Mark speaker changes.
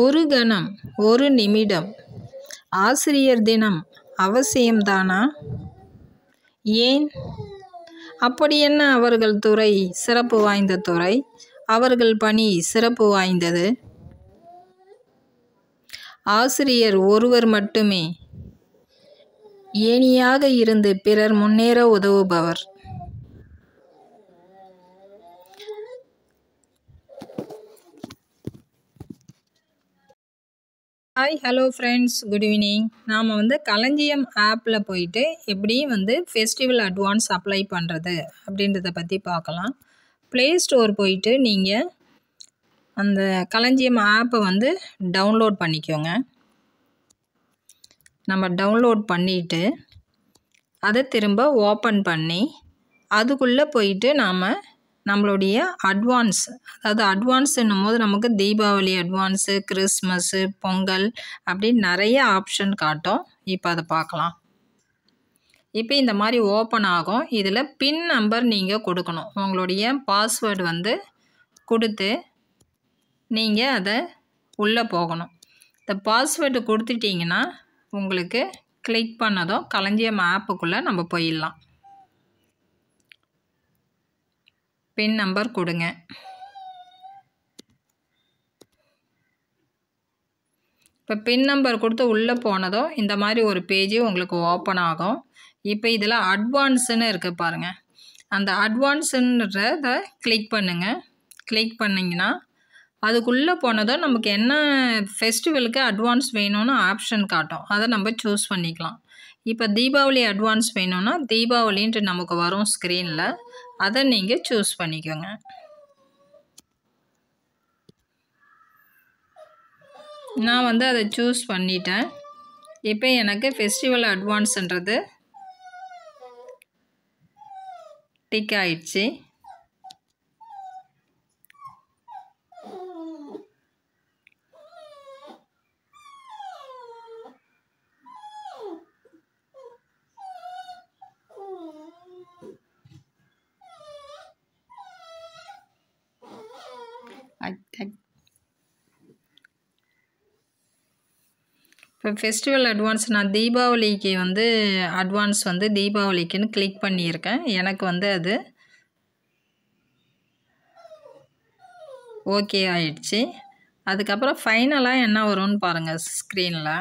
Speaker 1: ஒரு கணம் ஒரு நிமிடம் ஆசிரியர் தினம் அவசியம்தானா ஏன் அப்படி என்ன அவர்கள் துறை சிறப்பு வாய்ந்த துறை அவர்கள் பணி சிறப்பு வாய்ந்தது ஆசிரியர் ஒருவர் மட்டுமே ஏனியாக இருந்து பிறர் முன்னேற உதவுபவர் hi hello friends good evening நாம் வந்து களஞ்சியம் ஆப்பில் போயிட்டு எப்படி வந்து ஃபெஸ்டிவல் அட்வான்ஸ் அப்ளை பண்ணுறது அப்படின்றத பற்றி பார்க்கலாம் ப்ளே ஸ்டோர் போயிட்டு நீங்கள் அந்த களஞ்சியம் ஆப்பை வந்து டவுன்லோட் பண்ணிக்கோங்க நம்ம டவுன்லோட் பண்ணிவிட்டு அதை திரும்ப ஓப்பன் பண்ணி அதுக்குள்ளே போயிட்டு நாம் நம்மளுடைய அட்வான்ஸ் அதாவது அட்வான்ஸுன்னும் போது நமக்கு தீபாவளி அட்வான்ஸு கிறிஸ்மஸ்ஸு பொங்கல் அப்படின்னு நிறைய ஆப்ஷன் காட்டும் இப்போ அதை பார்க்கலாம் இப்போ இந்த மாதிரி ஓப்பன் ஆகும் இதில் பின் நம்பர் நீங்கள் கொடுக்கணும் உங்களுடைய பாஸ்வேர்டு வந்து கொடுத்து நீங்கள் அதை உள்ளே போகணும் இந்த பாஸ்வேர்டு கொடுத்துட்டிங்கன்னா உங்களுக்கு கிளிக் பண்ணதும் களஞ்சியம் ஆப்புக்குள்ளே நம்ம போயிடலாம் பின் நம்பர் கொடுங்க இப்போ பின் நம்பர் கொடுத்து உள்ளே போனதோ இந்த மாதிரி ஒரு பேஜ் உங்களுக்கு ஓப்பன் ஆகும் இப்போ இதில் அட்வான்ஸுன்னு இருக்குது பாருங்கள் அந்த அட்வான்ஸுன்றதை கிளிக் பண்ணுங்கள் கிளிக் பண்ணிங்கன்னா அதுக்குள்ளே போனதோ நமக்கு என்ன ஃபெஸ்டிவலுக்கு அட்வான்ஸ் வேணும்னு ஆப்ஷன் காட்டும் அதை நம்ம சூஸ் பண்ணிக்கலாம் இப்போ தீபாவளி அட்வான்ஸ் வேணும்னா தீபாவளின்ட்டு நமக்கு வரும் ஸ்க்ரீனில் அதை நீங்கள் சூஸ் பண்ணிக்கோங்க நான் வந்து அதை சூஸ் பண்ணிட்டேன் இப்போ எனக்கு ஃபெஸ்டிவல் அட்வான்ஸுன்றது டிக் ஆயிடுச்சு இப்போ ஃபெஸ்டிவல் அட்வான்ஸ் நான் தீபாவளிக்கு வந்து அட்வான்ஸ் வந்து தீபாவளிக்குன்னு கிளிக் பண்ணியிருக்கேன் எனக்கு வந்து அது ஓகே ஆயிடுச்சு அதுக்கப்புறம் ஃபைனலாக என்ன வரும்னு பாருங்கள் ஸ்க்ரீனில்